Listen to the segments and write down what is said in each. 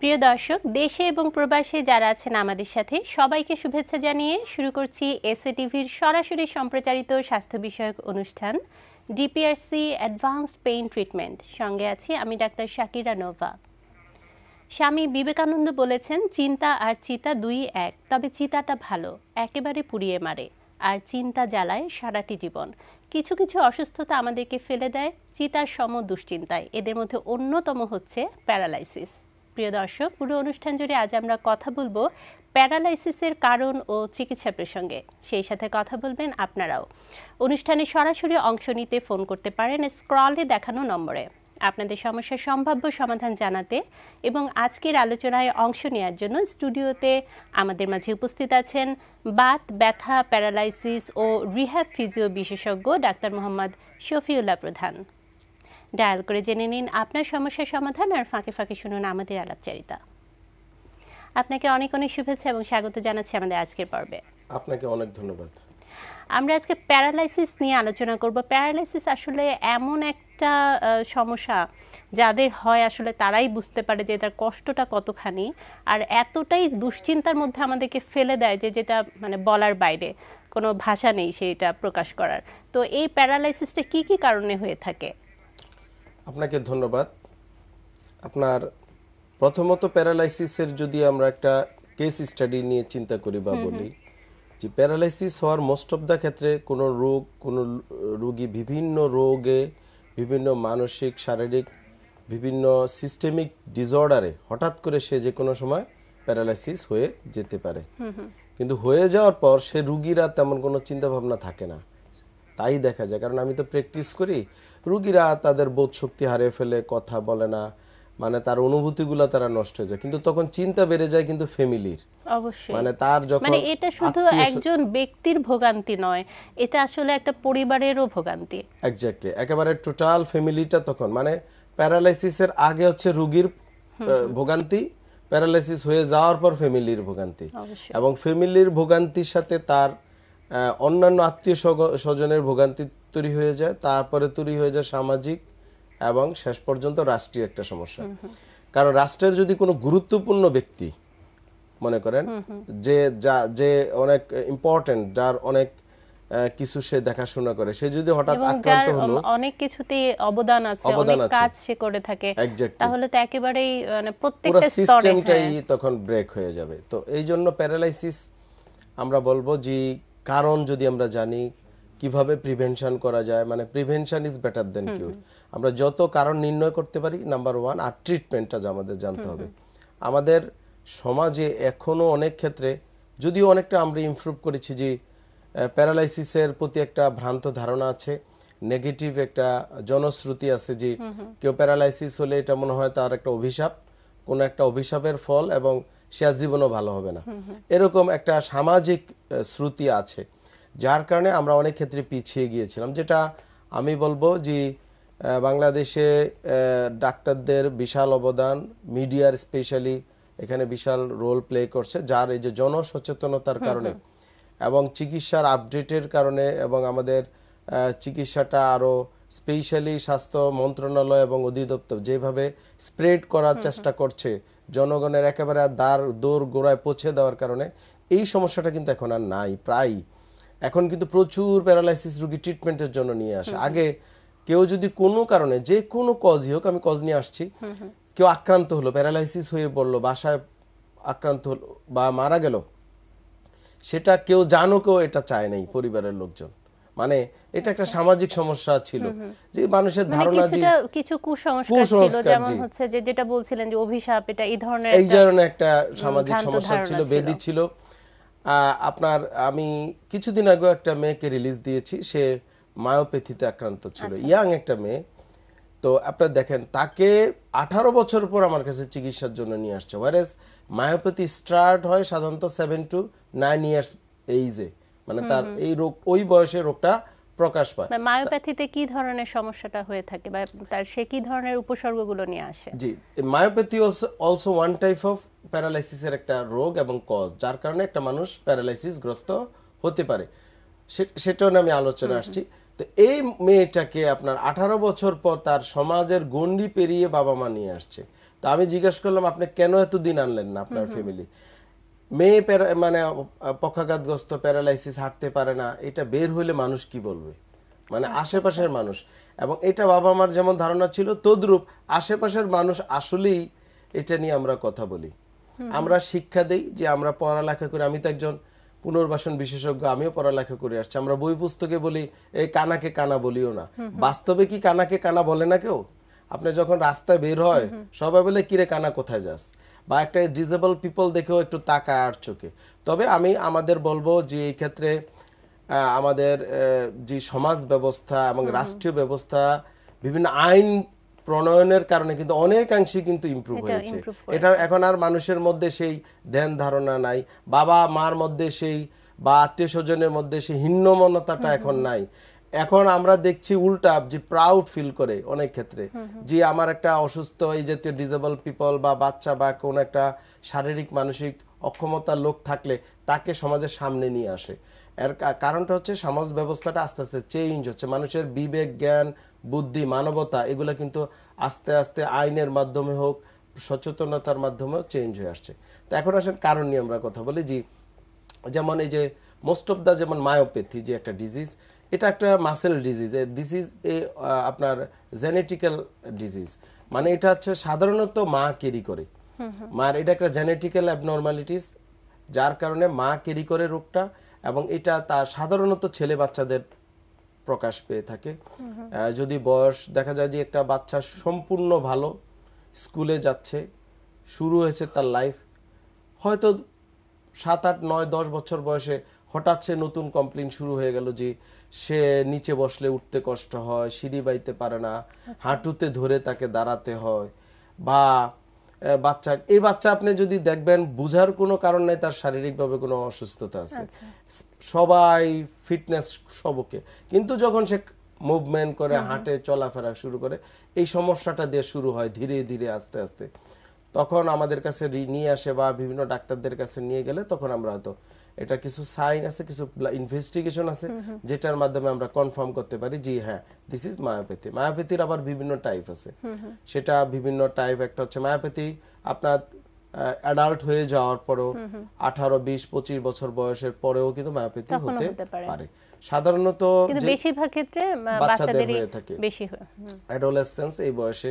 প্রিয় দর্শক দেশে এবং প্রবাসে যারা আছেন আমাদের সাথে সবাইকে শুভেচ্ছা জানিয়ে শুরু করছি এসএ টিভির সরাসরি সম্প্রচারিত স্বাস্থ্য বিষয়ক অনুষ্ঠান ডিপিআরসি অ্যাডভান্সড পেইন ট্রিটমেন্ট সঙ্গে আছি আমি ডাক্তার শাকিরা নোভা স্বামী বিবেকানন্দ বলেছেন চিন্তা আর চিতা দুই এক তবে চিতাটা ভালো একেবারে পুড়িয়ে মারে আর চিন্তা জ্বালায় সারাটি জীবন কিছু কিছু অসুস্থতা আমাদেরকে ফেলে দেয় চিতার সম দুশ্চিন্তায় এদের মধ্যে অন্যতম হচ্ছে প্যারালাইসিস প্রিয় দর্শক পুরো অনুষ্ঠান জুড়ে আজ আমরা কথা বলবো প্যারালাইসিসের কারণ ও চিকিৎসা প্রসঙ্গে সেই সাথে কথা বলবেন আপনারাও অনুষ্ঠানে সরাসরি অংশ নিতে ফোন করতে পারেন স্ক্রলে দেখানো নম্বরে আপনাদের সমস্যার সম্ভাব্য সমাধান জানাতে এবং আজকের আলোচনায় অংশ নেওয়ার জন্য স্টুডিওতে আমাদের মাঝে উপস্থিত আছেন বাত ব্যথা প্যারালাইসিস ও রিহ্যাব ফিজিও বিশেষজ্ঞ ডাক্তার মোহাম্মদ শফিউল্লাহ প্রধান ডায়াল করে জেনে নিন আপনার সমস্যার সমাধান আর ফাঁকে ফাঁকে শুনুন আমাদের আলাপচারিতা আপনাকে অনেক অনেক শুভেচ্ছা এবং স্বাগত জানাচ্ছি আমাদের আজকের পর্বে আপনাকে অনেক ধন্যবাদ আমরা আজকে প্যারালাইসিস নিয়ে আলোচনা করব প্যারালাইসিস আসলে এমন একটা সমস্যা যাদের হয় আসলে তারাই বুঝতে পারে যে তার কষ্টটা কতখানি আর এতটাই দুশ্চিন্তার মধ্যে আমাদেরকে ফেলে দেয় যে যেটা মানে বলার বাইরে কোনো ভাষা নেই সেটা প্রকাশ করার তো এই প্যারালাইসিসটা কি কি কারণে হয়ে থাকে আপনাকে ধন্যবাদ আপনার প্রথমত প্যারালাইসিসের যদি আমরা একটা কেস স্টাডি নিয়ে চিন্তা করি বা বলি যে প্যারালাইসিস হওয়ার মোস্ট অফ দ্য ক্ষেত্রে কোনো রোগ কোনো রোগী বিভিন্ন রোগে বিভিন্ন মানসিক শারীরিক বিভিন্ন সিস্টেমিক ডিসঅর্ডারে হঠাৎ করে সে যে কোনো সময় প্যারালাইসিস হয়ে যেতে পারে কিন্তু হয়ে যাওয়ার পর সে রুগীরা তেমন কোনো চিন্তাভাবনা থাকে না তাই দেখা যায় কারণ আমি তো প্র্যাকটিস করি রুগীরা তাদের বোধ শক্তি হারিয়ে ফেলে কথা বলে না মানে তার অনুভূতিগুলো তারা নষ্ট হয়ে যায় কিন্তু তখন চিন্তা বেড়ে যায় কিন্তু ফ্যামিলির অবশ্যই মানে তার যখন মানে এটা শুধু একজন ব্যক্তির ভোগান্তি নয় এটা আসলে একটা পরিবারেরও ভোগান্তি এক্স্যাক্টলি একেবারে টোটাল ফ্যামিলিটা তখন মানে প্যারালাইসিসের আগে হচ্ছে রুগীর ভোগান্তি প্যারালাইসিস হয়ে যাওয়ার পর ফ্যামিলির ভোগান্তি এবং ফ্যামিলির ভোগান্তির সাথে তার অন্যান্য আত্মীয় স্বজনের ভোগান্তি তৈরি হয়ে যায় তারপরে তৈরি হয়ে যায় সামাজিক এবং শেষ পর্যন্ত রাষ্ট্রীয় একটা সমস্যা কারণ রাষ্ট্রের যদি কোনো গুরুত্বপূর্ণ ব্যক্তি মনে করেন যে যা যে অনেক ইম্পর্টেন্ট যার অনেক কিছু সে দেখাশোনা করে সে যদি হঠাৎ আক্রান্ত হলো অনেক কিছুতে অবদান আছে অনেক কাজ সে করে থাকে তাহলে তো একেবারেই মানে প্রত্যেকটা সিস্টেমটাই হ্যাঁ। তখন ব্রেক হয়ে যাবে তো এই জন্য প্যারালাইসিস আমরা বলবো যে কারণ যদি আমরা জানি কিভাবে প্রিভেনশন করা যায় মানে prevention is better than cure আমরা যত কারণ নির্ণয় করতে পারি নাম্বার ওয়ান আর ট্রিটমেন্টটা আমাদের জানতে হবে আমাদের সমাজে এখনও অনেক ক্ষেত্রে যদিও অনেকটা আমরা ইমপ্রুভ করেছি যে প্যারালাইসিসের প্রতি একটা ভ্রান্ত ধারণা আছে নেগেটিভ একটা জনশ্রুতি আছে যে কেউ প্যারালাইসিস হলে এটা মনে হয় তার একটা অভিশাপ কোনো একটা অভিশাপের ফল এবং সে জীবনও ভালো হবে না এরকম একটা সামাজিক শ্রুতি আছে যার কারণে আমরা অনেক ক্ষেত্রে পিছিয়ে গিয়েছিলাম যেটা আমি বলবো যে বাংলাদেশে ডাক্তারদের বিশাল অবদান মিডিয়ার স্পেশালি এখানে বিশাল রোল প্লে করছে যার এই যে জনসচেতনতার কারণে এবং চিকিৎসার আপডেটের কারণে এবং আমাদের চিকিৎসাটা আরও স্পেশালি স্বাস্থ্য মন্ত্রণালয় এবং অধিদপ্তর যেভাবে স্প্রেড করার চেষ্টা করছে জনগণের একেবারে দ্বার দৌড় গোড়ায় পৌঁছে দেওয়ার কারণে এই সমস্যাটা কিন্তু এখন আর নাই প্রায় এখন কিন্তু প্রচুর প্যারালাইসিস রোগী ট্রিটমেন্টের জন্য নিয়ে আসে আগে কেউ যদি কোনো কারণে যে কোনো কজই হোক আমি কজ নিয়ে আসছি কেউ আক্রান্ত হলো প্যারালাইসিস হয়ে বলল বাসায় আক্রান্ত হলো বা মারা গেল সেটা কেউ জানো কেউ এটা চায় নাই পরিবারের লোকজন মানে এটা একটা আচ্ছা। সামাজিক সমস্যা ছিল যে মানুষের মানে ধারণা যে কিছু কুসংস্কার ছিল যেমন হচ্ছে যে যেটা বলছিলেন যে অভিশাপ এটা এই ধরনের এই ধরনের একটা সামাজিক সমস্যা ছিল বেদি ছিল আপনার আমি কিছুদিন আগে একটা মেয়েকে রিলিজ দিয়েছি সে মায়োপ্যাথিতে আক্রান্ত ছিল আচ্ছা। ইয়াং একটা মেয়ে তো আপনার দেখেন তাকে আঠারো বছর পর আমার কাছে চিকিৎসার জন্য নিয়ে আসছে ওয়ারেস মায়োপ্যাথি স্টার্ট হয় সাধারণত সেভেন টু নাইন ইয়ার্স এইজে মানে তার এই রোগ ওই বয়সে রোগটা প্রকাশ পায় মায়োপ্যাথিতে কি ধরনের সমস্যাটা হয়ে থাকে বা তার সে কি ধরনের উপসর্গগুলো নিয়ে আসে জি myopathy also one type of প্যারালাইসিসের একটা রোগ এবং কজ যার কারণে একটা মানুষ প্যারালাইসিস গ্রস্ত হতে পারে সেটাও আমি আলোচনা আসছি তো এই মেয়েটাকে আপনার আঠারো বছর পর তার সমাজের গণ্ডি পেরিয়ে বাবা মা নিয়ে আসছে তো আমি জিজ্ঞেস করলাম আপনি কেন এতদিন আনলেন না আপনার ফ্যামিলি মেয়ে মানে পক্ষাঘাতগ্রস্ত প্যারালাইসিস হাঁটতে পারে না এটা বের হইলে মানুষ কি বলবে মানে আচ্ছা। আশেপাশের মানুষ এবং এটা বাবা মার যেমন ধারণা ছিল তদ্রূপ আশেপাশের মানুষ আসলেই এটা নিয়ে আমরা কথা বলি আমরা শিক্ষা দেই যে আমরা পড়ালেখা করি আমি তো একজন পুনর্বাসন বিশেষজ্ঞ আমিও পড়ালেখা করে আসছি আমরা বই পুস্তকে বলি এই কানাকে কানা বলিও না বাস্তবে কি কানাকে কানা বলে না কেউ আপনি যখন রাস্তায় বের হয় সবাই বলে কিরে কানা কোথায় যাস বা একটা ডিজেবল পিপল দেখেও একটু তাকায় আর চোখে তবে আমি আমাদের বলবো যে এই ক্ষেত্রে আমাদের যে সমাজ ব্যবস্থা এবং রাষ্ট্রীয় ব্যবস্থা বিভিন্ন আইন প্রণয়নের কারণে কিন্তু অনেকাংশে কিন্তু ইম্প্রুভ হয়েছে এটা এখন আর মানুষের মধ্যে সেই ধ্যান ধারণা নাই বাবা মার মধ্যে সেই বা আত্মীয় স্বজনের মধ্যে সেই হিন্নমনতাটা এখন নাই এখন আমরা দেখছি উল্টা যে প্রাউড ফিল করে অনেক ক্ষেত্রে যে আমার একটা অসুস্থ এই জাতীয় ডিজেবল পিপল বা বাচ্চা বা কোন একটা শারীরিক মানসিক অক্ষমতার লোক থাকলে তাকে সমাজের সামনে নিয়ে আসে এর কারণটা হচ্ছে সমাজ ব্যবস্থাটা আস্তে আস্তে চেঞ্জ হচ্ছে মানুষের বিবেক জ্ঞান বুদ্ধি মানবতা এগুলো কিন্তু আস্তে আস্তে আইনের মাধ্যমে হোক সচেতনতার মাধ্যমেও চেঞ্জ হয়ে আসছে তো এখন আসেন কারণ নিয়ে আমরা কথা বলি যে যেমন এই যে মোস্ট অফ দ্য যেমন মায়োপ্যাথি যে একটা ডিজিজ এটা একটা muscle disease this is a আপনার জেনেটিক্যাল ডিজিজ মানে এটা হচ্ছে সাধারণত মা কেরি করে মার এটা একটা জেনেটিক্যাল অ্যাবনর্মালিটিস যার কারণে মা কেরি করে রোগটা এবং এটা তার সাধারণত ছেলে বাচ্চাদের প্রকাশ পেয়ে থাকে যদি বয়স দেখা যায় যে একটা বাচ্চা সম্পূর্ণ ভালো স্কুলে যাচ্ছে শুরু হয়েছে তার লাইফ হয়তো সাত আট নয় দশ বছর বয়সে হঠাৎ সে নতুন কমপ্লেন শুরু হয়ে গেল যে সে নিচে বসলে উঠতে কষ্ট হয় সিঁড়ি বাইতে পারে না আচ্ছা। হাঁটুতে ধরে তাকে দাঁড়াতে হয় বা বাচ্চা এই বাচ্চা আপনি যদি দেখবেন বুঝার কোনো কারণ নাই তার শারীরিকভাবে কোনো অসুস্থতা আছে আচ্ছা। সবাই ফিটনেস সবকে কিন্তু যখন সে মুভমেন্ট করে হাঁটে চলাফেরা শুরু করে এই সমস্যাটা দিয়ে শুরু হয় ধীরে ধীরে আস্তে আস্তে তখন আমাদের কাছে নিয়ে আসে বা বিভিন্ন ডাক্তারদের কাছে নিয়ে গেলে তখন আমরা হয়তো এটা কিছু সাইন আছে কিছু ইনভেস্টিগেশন আছে যেটার মাধ্যমে আমরা কনফার্ম করতে পারি জি হ্যাঁ দিস ইজ মায়োপ্যাথি মায়োপ্যাথির আবার বিভিন্ন টাইপ আছে সেটা বিভিন্ন টাইপ একটা হচ্ছে মায়োপ্যাথি আপনার অ্যাডাল্ট হয়ে যাওয়ার পরও আঠারো বিশ পঁচিশ বছর বয়সের পরেও কিন্তু মায়োপ্যাথি হতে পারে সাধারণত বেশিরভাগ ক্ষেত্রে বাচ্চাদের হয়ে থাকে অ্যাডোলেসেন্স এই বয়সে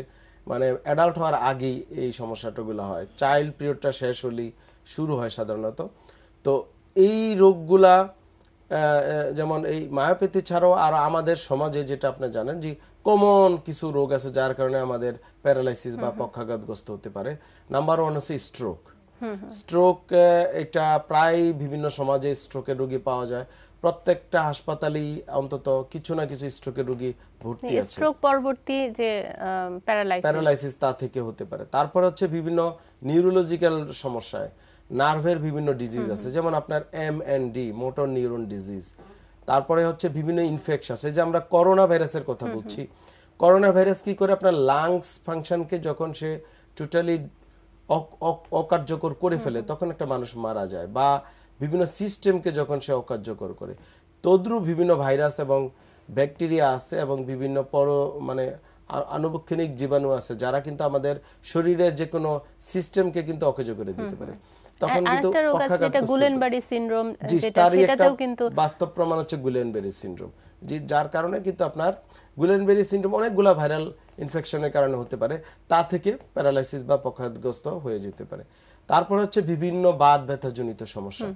মানে অ্যাডাল্ট হওয়ার আগেই এই সমস্যাটাগুলো হয় চাইল্ড পিরিয়ডটা শেষ হলেই শুরু হয় সাধারণত তো এই রোগগুলা যেমন এই মায়োপ্যাথি ছাড়াও আর আমাদের সমাজে যেটা আপনি জানেন যে কমন কিছু রোগ আছে যার কারণে আমাদের প্যারালাইসিস বা পক্ষাঘাতগ্রস্ত হতে পারে নাম্বার ওয়ান হচ্ছে স্ট্রোক স্ট্রোক এটা প্রায় বিভিন্ন সমাজে স্ট্রোকের রোগী পাওয়া যায় প্রত্যেকটা হাসপাতালেই অন্তত কিছু না কিছু স্ট্রোকের রোগী ভর্তি আছে স্ট্রোক পরবর্তী যে প্যারালাইসিস প্যারালাইসিস তা থেকে হতে পারে তারপর হচ্ছে বিভিন্ন নিউরোলজিক্যাল সমস্যায় নার্ভের বিভিন্ন ডিজিজ আছে যেমন আপনার M N D motor neuron disease তারপরে হচ্ছে বিভিন্ন ইনফেকশন আছে যে আমরা করোনা ভাইরাসের কথা বলছি করোনা ভাইরাস কি করে আপনার লাংস ফাংশনকে যখন সে টোটালি অকার্যকর করে ফেলে তখন একটা মানুষ মারা যায় বা বিভিন্ন সিস্টেমকে যখন সে অকার্যকর করে তদ্রু বিভিন্ন ভাইরাস এবং ব্যাকটেরিয়া আছে এবং বিভিন্ন পর মানে আনুবক্ষণিক জীবাণু আছে যারা কিন্তু আমাদের শরীরের যে কোনো সিস্টেমকে কিন্তু অকেজ করে দিতে পারে তখন কিন্তু যেটা গুলেনবাড়ি সিনড্রোম যেটা সেটাও কিন্তু বাস্তব প্রমাণ হচ্ছে গুলেনবেরি সিনড্রোম যে যার কারণে কিন্তু আপনার গুলেনবেরি সিনড্রোম অনেকগুলো ভাইরাল ইনফেকশনের কারণে হতে পারে তা থেকে প্যারালাইসিস বা পক্ষাঘাতগ্রস্ত হয়ে যেতে পারে তারপর হচ্ছে বিভিন্ন বাত ব্যথাজনিত সমস্যা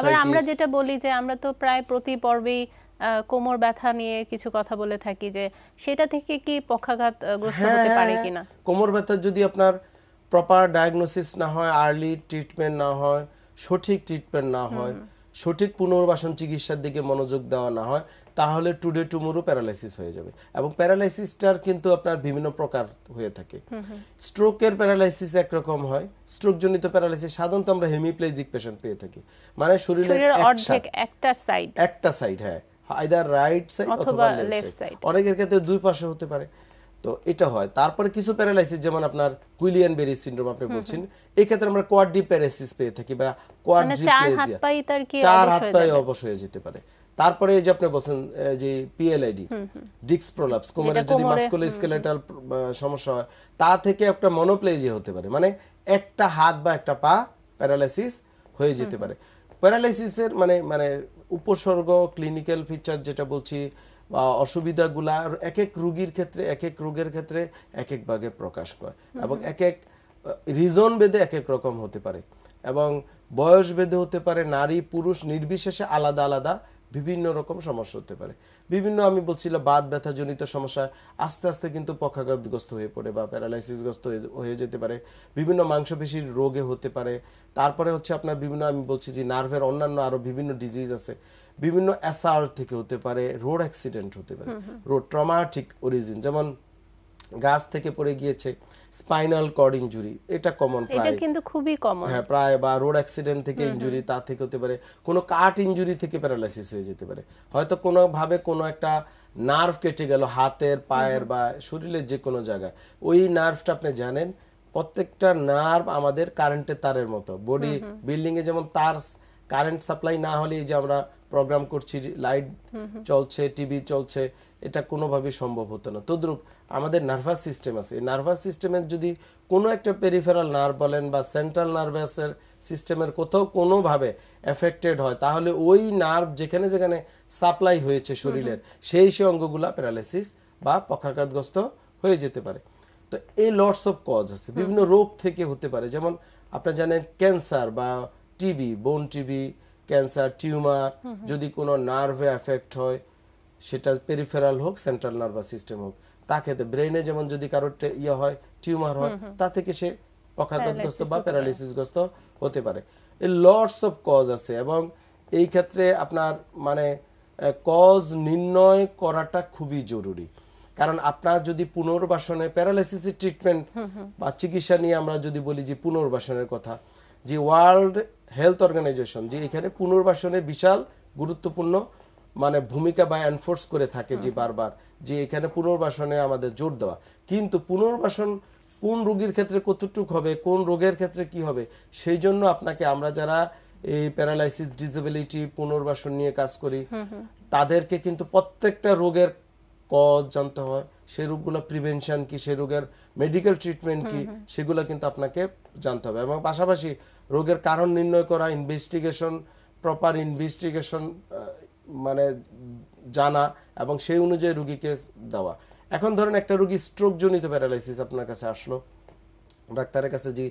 আবার আমরা যেটা বলি যে আমরা তো প্রায় প্রতি পর্বেই কোমর ব্যথা নিয়ে কিছু কথা বলে থাকি যে সেটা থেকে কি পক্ষাঘাত গ্রস্ত হতে হ্যাঁ, পারে কিনা কোমর ব্যথা যদি আপনার প্রপার ডায়াগনোসিস না হয় আর্লি ট্রিটমেন্ট না হয় সঠিক ট্রিটমেন্ট না হয় সঠিক পুনর্বাসন চিকিৎসার দিকে মনোযোগ দেওয়া না হয় তাহলে টুডে টুমোরও প্যারালাইসিস হয়ে যাবে এবং প্যারালাইসিসটার কিন্তু আপনার বিভিন্ন প্রকার হয়ে থাকে স্ট্রোকের প্যারালাইসিস একরকম হয় স্ট্রোকজনিত প্যারালাইসিস সাধারণত আমরা হেমিপ্লেজিক পেশেন্ট পেয়ে থাকি মানে শরীরের একটা সাইড একটা সাইড হ্যাঁ আইদার রাইট সাইড অথবা লেফট সাইড অনেকের ক্ষেত্রে দুই পাশে হতে পারে তো এটা হয় তারপরে কিছু প্যারালাইসিস যেমন আপনার কুইলিয়ান বেরি সিনড্রোম আপনি বলছেন এই ক্ষেত্রে আমরা কোয়াড্রি প্যারালাইসিস পেয়ে থাকি বা কোয়াড্রিপ্লেজিয়া মানে চার হাত পায়ে অবশ হয়ে যেতে পারে তারপরে এই যে আপনি বলছেন যে পিএলআইডি ডিক্স প্রলাপস কোমরের যদি স্কেলেটাল সমস্যা হয় তা থেকে একটা মনোপ্লেজিয়া হতে পারে মানে একটা হাত বা একটা পা প্যারালাইসিস হয়ে যেতে পারে প্যারালাইসিসের মানে মানে উপসর্গ ক্লিনিক্যাল ফিচার যেটা বলছি অসুবিধাগুলা এক এক রুগীর ক্ষেত্রে এক এক রোগের ক্ষেত্রে এক এক ভাগে প্রকাশ করে এবং এক এক রিজন ভেদে এক এক রকম হতে পারে এবং বয়স ভেদে হতে পারে নারী পুরুষ নির্বিশেষে আলাদা আলাদা বিভিন্ন রকম সমস্যা হতে পারে বিভিন্ন আমি বলছিলাম বাদ ব্যথাজনিত সমস্যা আস্তে আস্তে কিন্তু পক্ষাঘাতগ্রস্ত হয়ে পড়ে বা প্যারালাইসিসগ্রস্ত হয়ে যেতে পারে বিভিন্ন মাংসপেশির রোগে হতে পারে তারপরে হচ্ছে আপনার বিভিন্ন আমি বলছি যে নার্ভের অন্যান্য আরও বিভিন্ন ডিজিজ আছে বিভিন্ন অ্যাসার থেকে হতে পারে রোড অ্যাক্সিডেন্ট হতে পারে রোড ট্রমাটিক অরিজিন যেমন গাছ থেকে পড়ে গিয়েছে স্পাইনাল কর্ড ইনজুরি এটা কমন প্রায় কিন্তু খুবই কমন হ্যাঁ প্রায় বা রোড অ্যাক্সিডেন্ট থেকে ইনজুরি তা থেকে হতে পারে কোনো কাট ইনজুরি থেকে প্যারালাইসিস হয়ে যেতে পারে হয়তো কোনোভাবে কোনো একটা নার্ভ কেটে গেল হাতের পায়ের বা শরীরের যে কোনো জায়গায় ওই নার্ভটা আপনি জানেন প্রত্যেকটা নার্ভ আমাদের কারেন্টের তারের মতো বডি বিল্ডিংয়ে যেমন তার কারেন্ট সাপ্লাই না হলে যে আমরা প্রোগ্রাম করছি লাইট চলছে টিভি চলছে এটা কোনোভাবেই সম্ভব হতো না তদ্রুপ আমাদের নার্ভাস সিস্টেম আছে এই নার্ভাস সিস্টেমের যদি কোনো একটা পেরিফেরাল নার্ভ বলেন বা সেন্ট্রাল নার্ভাসের সিস্টেমের কোথাও কোনোভাবে এফেক্টেড হয় তাহলে ওই নার্ভ যেখানে যেখানে সাপ্লাই হয়েছে শরীরের সেই সেই অঙ্গগুলো প্যারালাইসিস বা পক্ষাঘাতগ্রস্ত হয়ে যেতে পারে তো এই লটস অফ কজ আছে বিভিন্ন রোগ থেকে হতে পারে যেমন আপনারা জানেন ক্যান্সার বা টিবি বোন টিবি ক্যান্সার টিউমার যদি কোনো নার্ভে এফেক্ট হয় সেটা পেরিফেরাল হোক সেন্ট্রাল নার্ভাস সিস্টেম হোক তা ক্ষেত্রে ব্রেনে যেমন যদি কারোর ইয়ে হয় টিউমার হয় তা থেকে সে পক্ষাঘাতগ্রস্ত বা প্যারালিসিসগ্রস্ত হতে পারে এই লর্ডস অফ কজ আছে এবং এই ক্ষেত্রে আপনার মানে কজ নির্ণয় করাটা খুবই জরুরি কারণ আপনার যদি পুনর্বাসনে প্যারালাইসিসের ট্রিটমেন্ট বা চিকিৎসা নিয়ে আমরা যদি বলি যে পুনর্বাসনের কথা যে ওয়ার্ল্ড হেলথ অর্গানাইজেশন যে এখানে পুনর্বাসনে বিশাল গুরুত্বপূর্ণ মানে ভূমিকা বা এনফোর্স করে থাকে যে বারবার যে এখানে পুনর্বাসনে আমাদের জোর দেওয়া কিন্তু পুনর্বাসন কোন রোগীর ক্ষেত্রে কতটুক হবে কোন রোগের ক্ষেত্রে কি হবে সেই জন্য আপনাকে আমরা যারা এই প্যারালাইসিস ডিসেবিলিটি পুনর্বাসন নিয়ে কাজ করি তাদেরকে কিন্তু প্রত্যেকটা রোগের কজ জানতে হয় সেই রোগগুলো প্রিভেনশন কি সেই রোগের মেডিকেল ট্রিটমেন্ট কি সেগুলো কিন্তু আপনাকে জানতে হবে এবং পাশাপাশি রোগের কারণ নির্ণয় করা ইনভেস্টিগেশন প্রপার ইনভেস্টিগেশন মানে জানা এবং সেই অনুযায়ী রুগীকে দেওয়া এখন ধরেন একটা রুগী স্ট্রোকজনিত প্যারালাইসিস আপনার কাছে আসলো ডাক্তারের কাছে যে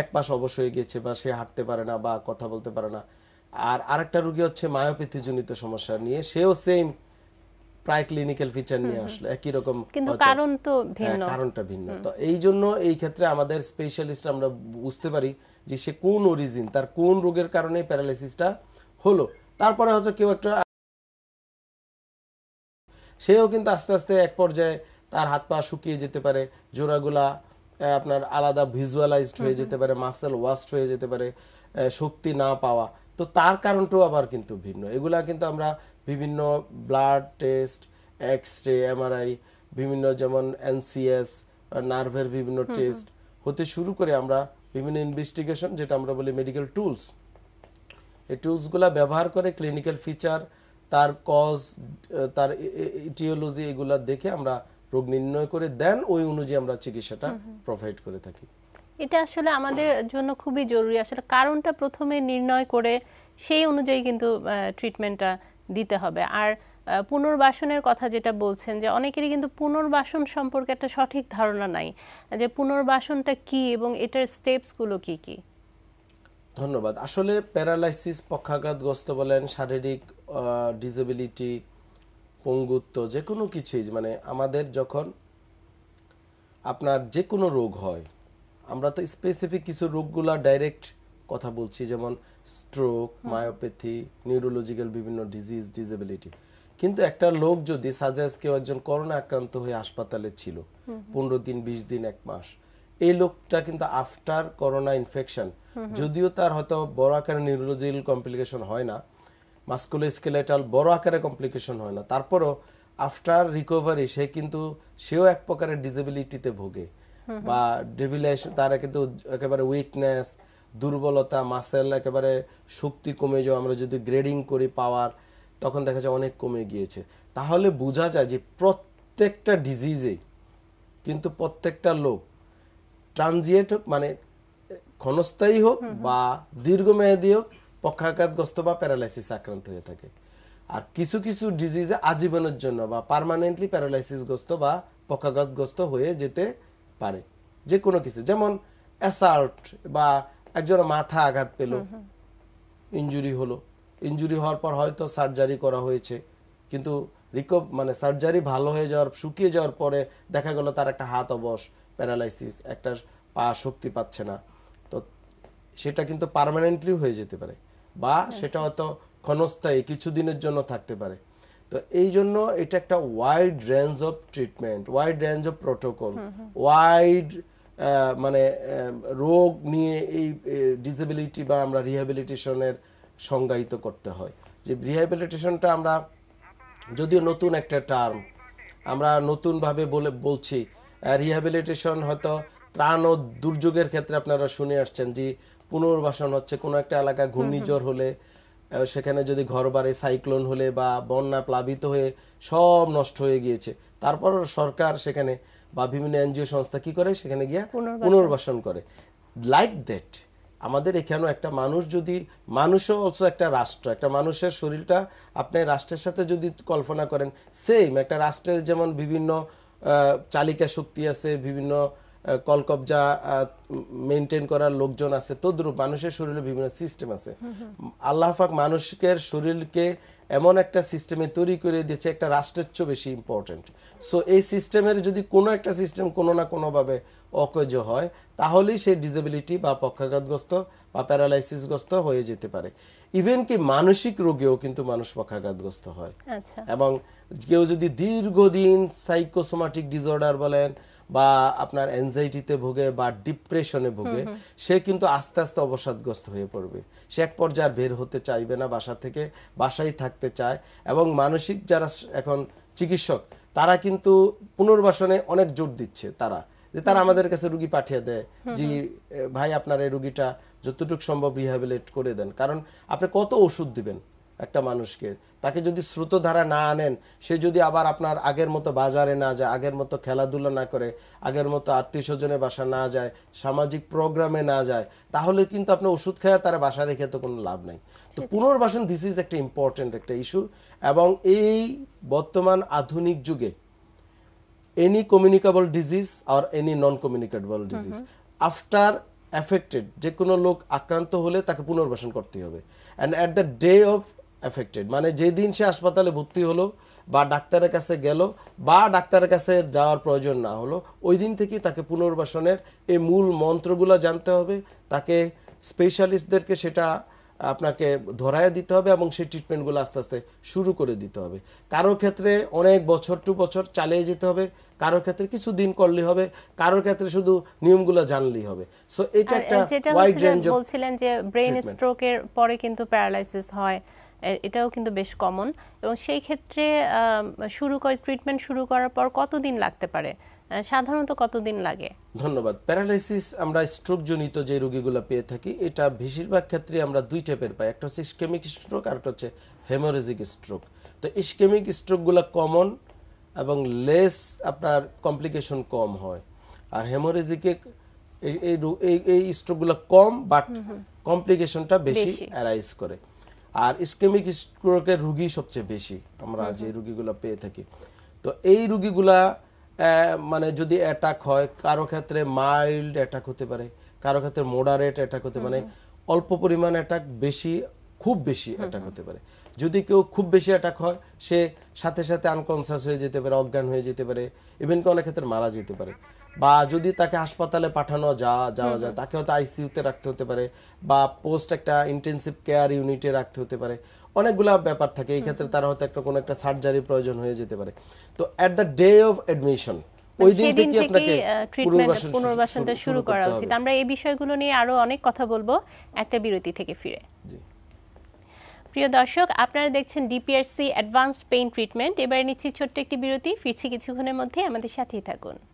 এক পাশ অবশ্য হয়ে গিয়েছে বা সে হাঁটতে পারে না বা কথা বলতে পারে না আর আরেকটা রুগী হচ্ছে মায়োপ্যাথিজনিত সমস্যা নিয়ে সেও সেম প্রায় ক্লিনিক্যাল ফিচার নিয়ে আসলো একই রকম কিন্তু কারণ তো ভিন্ন কারণটা ভিন্ন হ্যাঁ, তো এই জন্য এই ক্ষেত্রে আমাদের স্পেশালিস্ট আমরা বুঝতে পারি যে সে কোন অরিজিন তার কোন রোগের কারণে প্যারালাইসিসটা হলো তারপরে হয়তো কেউ একটা সেও কিন্তু আস্তে আস্তে এক পর্যায়ে তার হাত পা শুকিয়ে যেতে পারে জোড়াগুলা আপনার আলাদা ভিজুয়ালাইজড হয়ে যেতে পারে মাসেল ওয়াস্ট হয়ে যেতে পারে শক্তি না পাওয়া তো তার কারণটাও আবার কিন্তু ভিন্ন এগুলা কিন্তু আমরা বিভিন্ন blood test X ray MRI বিভিন্ন যেমন এনসিএস নার্ভের বিভিন্ন টেস্ট হতে শুরু করে আমরা বিভিন্ন ইনভেস্টিগেশন যেটা আমরা বলি মেডিকেল টুলস এই টুলসগুলো ব্যবহার করে ক্লিনিক্যাল ফিচার তার কজ তার ইটিওলজি e-, e-, এগুলো দেখে আমরা রোগ নির্ণয় করে দেন ওই অনুযায়ী আমরা চিকিৎসাটা প্রোভাইড করে থাকি এটা আসলে আমাদের জন্য খুবই জরুরি আসলে কারণটা প্রথমে নির্ণয় করে সেই অনুযায়ী কিন্তু ট্রিটমেন্টটা দিতে হবে আর পুনর্বাসনের কথা যেটা বলছেন যে অনেকেরই কিন্তু পুনর্বাসন সম্পর্কে একটা সঠিক ধারণা নাই যে পুনর্বাসনটা কি এবং এটার স্টেপসগুলো কি কি ধন্যবাদ আসলে প্যারালাইসিস পক্ষাঘাতগ্রস্ত বলেন শারীরিক ডিজেবিলিটি পঙ্গুত্ব যে কোনো কিছুই মানে আমাদের যখন আপনার যে কোনো রোগ হয় আমরা তো স্পেসিফিক কিছু রোগগুলা ডাইরেক্ট কথা বলছি যেমন স্ট্রোক মায়োপ্যাথি নিউরোলজিক্যাল বিভিন্ন ডিজিজ ডিজেবিলিটি কিন্তু একটা লোক যদি সাজাস কেউ একজন করোনা আক্রান্ত হয়ে হাসপাতালে ছিল পনেরো দিন বিশ দিন এক মাস এই লোকটা কিন্তু আফটার করোনা ইনফেকশন যদিও তার হয়তো বড় আকারে নিউরোলজিক্যাল কমপ্লিকেশন হয় না মাস্কুলো স্কেলেটাল বড় আকারে কমপ্লিকেশন হয় না তারপরও আফটার রিকভারি সে কিন্তু সেও এক প্রকারের ডিজেবিলিটিতে ভোগে বা ডেভিলেশ তারা কিন্তু একেবারে উইকনেস দুর্বলতা মাসেল একেবারে শক্তি কমে যাওয়া আমরা যদি গ্রেডিং করি পাওয়ার তখন দেখা যায় অনেক কমে গিয়েছে তাহলে বোঝা যায় যে প্রত্যেকটা ডিজিজে কিন্তু প্রত্যেকটা লোক ট্রানজিয়েট হোক মানে ক্ষণস্থায়ী হোক বা দীর্ঘমেয়াদী হোক পক্ষাঘাতগ্রস্ত বা প্যারালাইসিস আক্রান্ত হয়ে থাকে আর কিছু কিছু ডিজিজে আজীবনের জন্য বা পারমানেন্টলি প্যারালাইসিসগ্রস্ত বা পক্ষাঘাতগ্রস্ত হয়ে যেতে পারে যে কোনো কিছু যেমন অ্যাসাল্ট বা একজন মাথা আঘাত পেল ইঞ্জুরি হলো ইঞ্জুরি হওয়ার পর হয়তো সার্জারি করা হয়েছে কিন্তু রিকভ মানে সার্জারি ভালো হয়ে যাওয়ার শুকিয়ে যাওয়ার পরে দেখা গেল তার একটা হাত অবশ প্যারালাইসিস একটা পা শক্তি পাচ্ছে না তো সেটা কিন্তু পারমানেন্টলিও হয়ে যেতে পারে বা আচ্ছা। সেটা হয়তো ক্ষণস্থায়ী কিছুদিনের জন্য থাকতে পারে তো এই জন্য এটা একটা wide range of treatment wide range of protocol wide মানে রোগ নিয়ে এই ডিসেবিলিটি বা আমরা রিহ্যাবিলিটেশনের সংজ্ঞায়িত করতে হয় যে রিহ্যাবিলিটেশনটা আমরা যদিও নতুন একটা টার্ম আমরা নতুনভাবে বলে বলছি রিহ্যাবিলিটেশন হয়তো ত্রাণ ও দুর্যোগের ক্ষেত্রে আপনারা শুনে আসছেন যে পুনর্বাসন হচ্ছে কোনো একটা এলাকায় ঘূর্ণিঝড় হলে সেখানে যদি ঘরবারে সাইক্লোন হলে বা বন্যা প্লাবিত হয়ে সব নষ্ট হয়ে গিয়েছে তারপর সরকার সেখানে বা বিভিন্ন এনজিও সংস্থা কি করে সেখানে গিয়ে পুনর্বাসন করে লাইক দ্যাট আমাদের এখানেও একটা মানুষ যদি মানুষও অলসো একটা রাষ্ট্র একটা মানুষের শরীরটা আপনি রাষ্ট্রের সাথে যদি কল্পনা করেন সেম একটা রাষ্ট্রের যেমন বিভিন্ন চালিকা শক্তি আছে বিভিন্ন কলকবজা মেনটেন করার লোকজন আছে তদ্রুপ মানুষের শরীরে বিভিন্ন সিস্টেম আছে আল্লাহ পাক মানুষের শরীরকে এমন একটা সিস্টেমে তৈরি করে দিয়েছে একটা রাষ্ট্রের চেয়ে বেশি ইম্পর্টেন্ট সো এই সিস্টেমের যদি কোনো একটা সিস্টেম কোনো না কোনোভাবে অকজ হয় তাহলেই সেই ডিজেবিলিটি বা পক্ষাঘাতগ্রস্ত বা প্যারালাইসিসগ্রস্ত হয়ে যেতে পারে ইভেন কি মানসিক রোগেও কিন্তু মানুষ পক্ষাঘাতগ্রস্ত হয় আচ্ছা। এবং কেউ যদি দীর্ঘদিন সাইকোসোমাটিক ডিসঅর্ডার বলেন বা আপনার অ্যাংজাইটিতে ভোগে বা ডিপ্রেশনে ভোগে সে কিন্তু আস্তে আস্তে অবসাদগ্রস্ত হয়ে পড়বে সে এক পর্যায়ে বের হতে চাইবে না বাসা থেকে বাসায় থাকতে চায় এবং মানসিক যারা এখন চিকিৎসক তারা কিন্তু পুনর্বাসনে অনেক জোর দিচ্ছে তারা যে তারা আমাদের কাছে রুগী পাঠিয়ে দেয় যে ভাই আপনার এই রুগীটা যতটুকু সম্ভব রিহ্যাবিলেট করে দেন কারণ আপনি কত ওষুধ দিবেন একটা মানুষকে তাকে যদি ধারা না আনেন সে যদি আবার আপনার আগের মতো বাজারে না যায় আগের মতো খেলাধুলা না করে আগের মতো আত্মীয় স্বজনের বাসা না যায় সামাজিক প্রোগ্রামে না যায় তাহলে কিন্তু আপনার ওষুধ খাওয়া তারা বাসা রেখে তো কোনো লাভ নাই তো পুনর্বাসন দিস ইজ একটা ইম্পর্টেন্ট একটা ইস্যু এবং এই বর্তমান আধুনিক যুগে এনি কমিউনিকেবল ডিজিজ আর any non communicable disease after affected যে কোনো লোক আক্রান্ত হলে তাকে পুনর্বাসন করতে হবে and at the day of affected মানে যেদিন সে হাসপাতালে ভর্তি হলো বা ডাক্তারের কাছে গেল বা ডাক্তারের কাছে যাওয়ার প্রয়োজন না হলো ওই দিন থেকেই তাকে পুনর্বাসনের এই মূল মন্ত্রগুলো জানতে হবে তাকে স্পেশালিস্টদেরকে সেটা আপনাকে ধরায় দিতে হবে এবং সেই ট্রিটমেন্টগুলো আস্তে আস্তে শুরু করে দিতে হবে কারো ক্ষেত্রে অনেক বছর টু বছর চালিয়ে যেতে হবে কারো ক্ষেত্রে কিছু দিন করলে হবে কারো ক্ষেত্রে শুধু নিয়মগুলো জানলেই হবে সো এটা একটা ওয়াইড রেঞ্জ বলছিলেন যে ব্রেন স্ট্রোকের পরে কিন্তু প্যারালাইসিস হয় এটাও কিন্তু বেশ কমন এবং সেই ক্ষেত্রে শুরু করে ট্রিটমেন্ট শুরু করার পর কতদিন লাগতে পারে সাধারণত কতদিন লাগে ধন্যবাদ প্যারালাইসিস আমরা স্ট্রোক জনিত যে রোগীগুলো পেয়ে থাকি এটা বেশিরভাগ ক্ষেত্রে আমরা দুই টাইপের পাই একটা হচ্ছে ইস্কেমিক স্ট্রোক আর একটা হচ্ছে হেমোরেজিক স্ট্রোক তো ইস্কেমিক স্ট্রোকগুলো কমন এবং লেস আপনার কমপ্লিকেশন কম হয় আর হেমোরেজিকে এই এই স্ট্রোকগুলো কম বাট কমপ্লিকেশনটা বেশি অ্যারাইজ করে আর ইসকেমিক স্ট্রোকের রুগী সবচেয়ে বেশি আমরা যে রুগীগুলো পেয়ে থাকি তো এই রুগীগুলা মানে যদি অ্যাটাক হয় কারো ক্ষেত্রে মাইল্ড অ্যাটাক হতে পারে কারো ক্ষেত্রে মোডারেট অ্যাটাক হতে পারে অল্প পরিমাণ অ্যাটাক বেশি খুব বেশি অ্যাটাক হতে পারে যদি কেউ খুব বেশি অ্যাটাক হয় সে সাথে সাথে আনকনসাস হয়ে যেতে পারে অজ্ঞান হয়ে যেতে পারে ইভেন কি অনেক ক্ষেত্রে মারা যেতে পারে বা যদি তাকে হাসপাতালে পাঠানো যা যাওয়া যায় তাকে হয়তো আইসিইউতে রাখতে হতে পারে বা পোস্ট একটা ইন্টেনসিভ কেয়ার ইউনিটে রাখতে হতে পারে অনেকগুলা ব্যাপার থাকে এই ক্ষেত্রে তারা হয়তো একটা কোনো একটা সার্জারি প্রয়োজন হয়ে যেতে পারে তো at the day of admission পুনর্বাসনটা শুরু করা উচিত আমরা এই বিষয়গুলো নিয়ে আরো অনেক কথা বলবো একটা বিরতি থেকে ফিরে জি প্রিয় দর্শক আপনারা দেখছেন ডিপিআরসি অ্যাডভান্সড পেইন ট্রিটমেন্ট এবারে নিচ্ছি ছোট্ট একটি বিরতি ফিরছি কিছুক্ষণের মধ্যে আমাদের সাথেই থাকুন